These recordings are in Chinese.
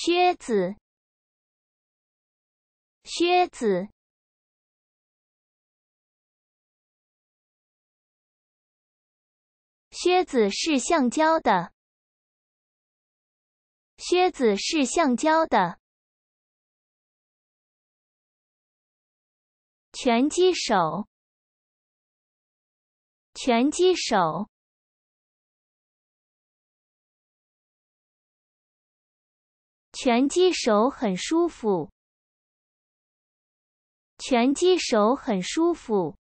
靴子，靴子，靴子是橡胶的。靴子是橡胶的。拳击手，拳击手。拳击手很舒服。拳击手很舒服。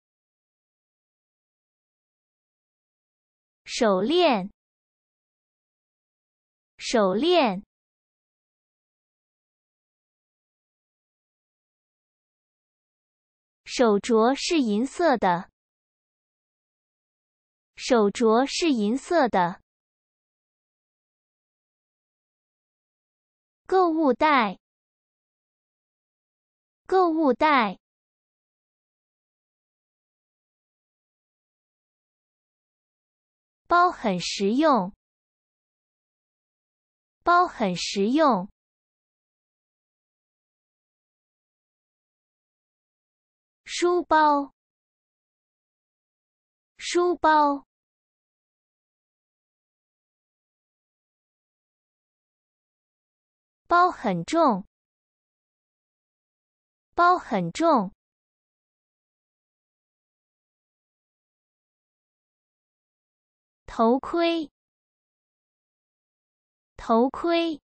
手链，手链，手镯是银色的。手镯是银色的。购物袋，购物袋，包很实用，包很实用，书包，书包。包很重，包很重。头盔，头盔，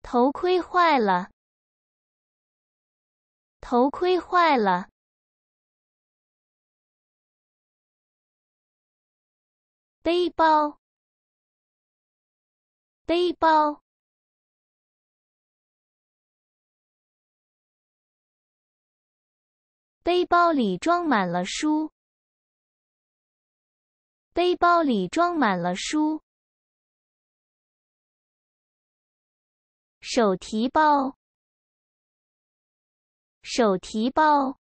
头盔坏了，头盔坏了。背包，背包，背包里装满了书。背包里装满了书。手提包，手提包。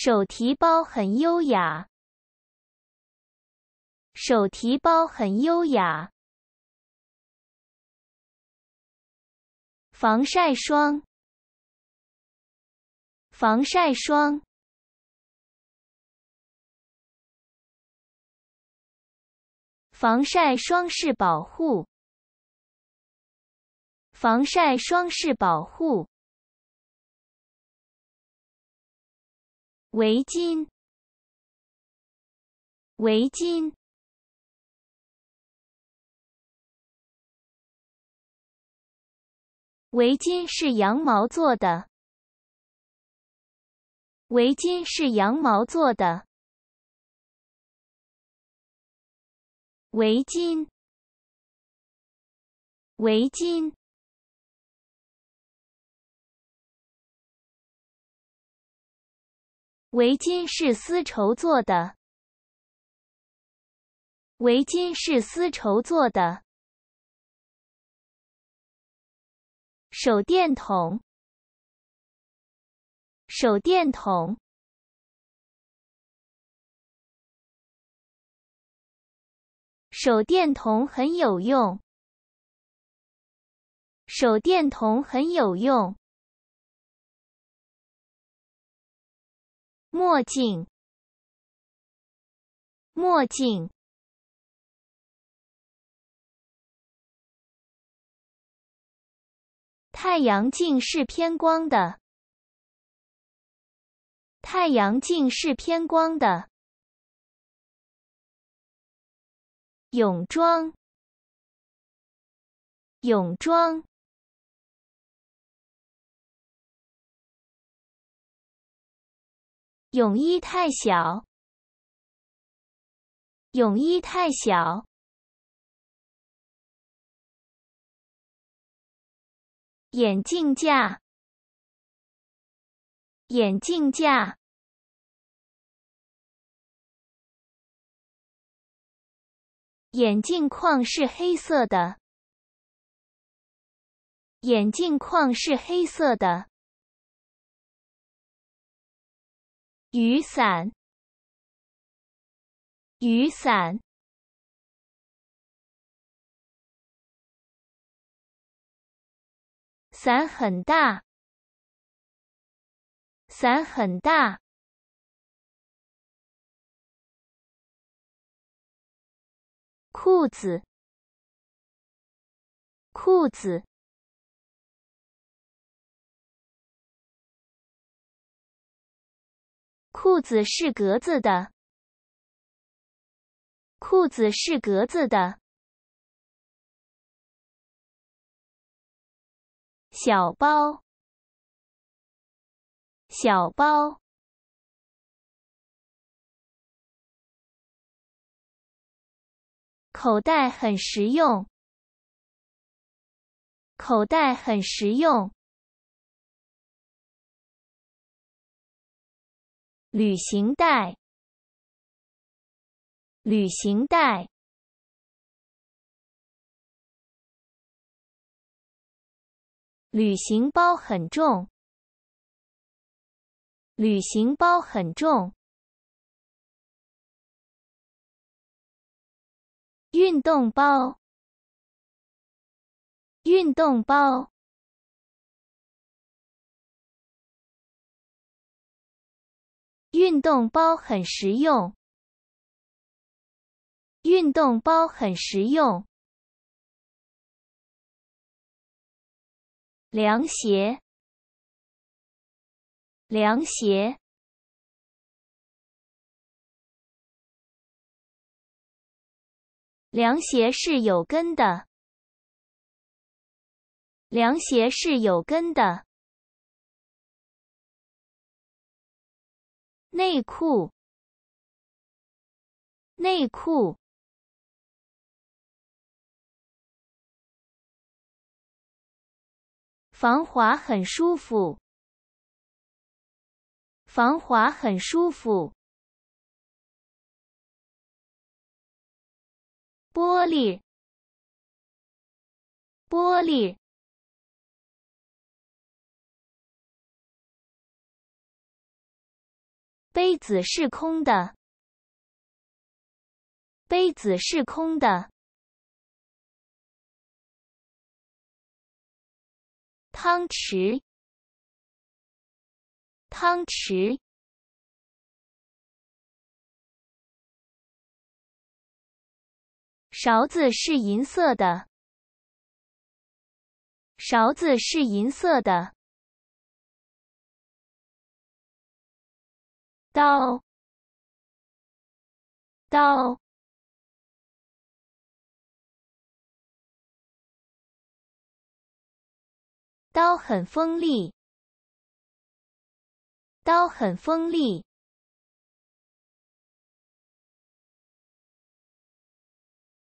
手提包很优雅。手提包很优雅。防晒霜。防晒霜。防晒霜是保护。防晒霜是保护。围巾，围巾，围巾是羊毛做的。围巾是羊毛做的。围巾，围巾。围巾是丝绸做的。围巾是丝绸做的。手电筒，手电筒，手电筒很有用。手电筒很有用。墨镜，墨镜。太阳镜是偏光的，太阳镜是偏光的。泳装，泳装。泳衣太小，泳衣太小。眼镜架，眼镜架。眼镜框是黑色的，眼镜框是黑色的。雨伞，雨伞，伞很大，伞很大。裤子，裤子。裤子是格子的，裤子是格子的。小包，小包，口袋很实用，口袋很实用。旅行袋，旅行袋，旅行包很重，旅行包很重，运动包，运动包。运动包很实用。运动包很实用。凉鞋，凉鞋，凉鞋是有根的。凉鞋是有根的。内裤，内裤，防滑很舒服，防滑很舒服。玻璃，玻璃。杯子是空的。杯子是空的。汤匙。汤匙。勺子是银色的。勺子是银色的。刀，刀，刀很锋利，刀很锋利。